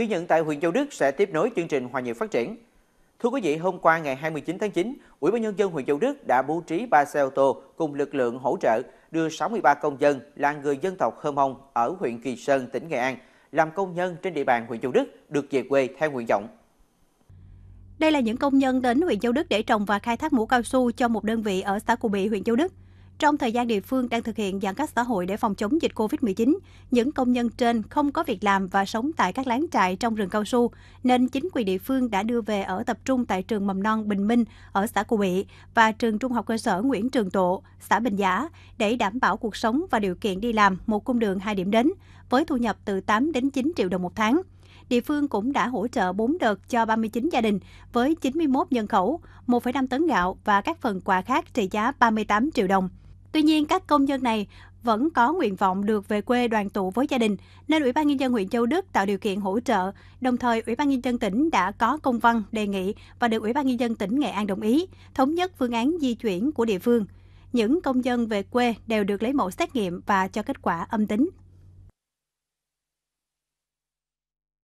Ghi nhận tại huyện Châu Đức sẽ tiếp nối chương trình Hòa nhịp phát triển. Thưa quý vị, hôm qua ngày 29 tháng 9, Ủy ban nhân dân huyện Châu Đức đã bố trí 3 xe ô tô cùng lực lượng hỗ trợ đưa 63 công dân là người dân tộc Hơ Mông ở huyện Kỳ Sơn, tỉnh Nghệ An làm công nhân trên địa bàn huyện Châu Đức được về quê theo nguyện vọng. Đây là những công nhân đến huyện Châu Đức để trồng và khai thác mũ cao su cho một đơn vị ở xã Cù Bị, huyện Châu Đức. Trong thời gian địa phương đang thực hiện giãn cách xã hội để phòng chống dịch COVID-19, những công nhân trên không có việc làm và sống tại các láng trại trong rừng cao su, nên chính quyền địa phương đã đưa về ở tập trung tại trường mầm non Bình Minh ở xã Cù Bị và trường trung học cơ sở Nguyễn Trường Tộ, xã Bình Giả để đảm bảo cuộc sống và điều kiện đi làm một cung đường hai điểm đến với thu nhập từ 8 đến 9 triệu đồng một tháng địa phương cũng đã hỗ trợ 4 đợt cho 39 gia đình với 91 nhân khẩu, 1,5 tấn gạo và các phần quà khác trị giá 38 triệu đồng. Tuy nhiên, các công dân này vẫn có nguyện vọng được về quê đoàn tụ với gia đình, nên Ủy ban Nhân dân huyện Châu Đức tạo điều kiện hỗ trợ. Đồng thời, Ủy ban Nhân dân tỉnh đã có công văn đề nghị và được Ủy ban Nhân dân tỉnh Nghệ An đồng ý, thống nhất phương án di chuyển của địa phương. Những công dân về quê đều được lấy mẫu xét nghiệm và cho kết quả âm tính.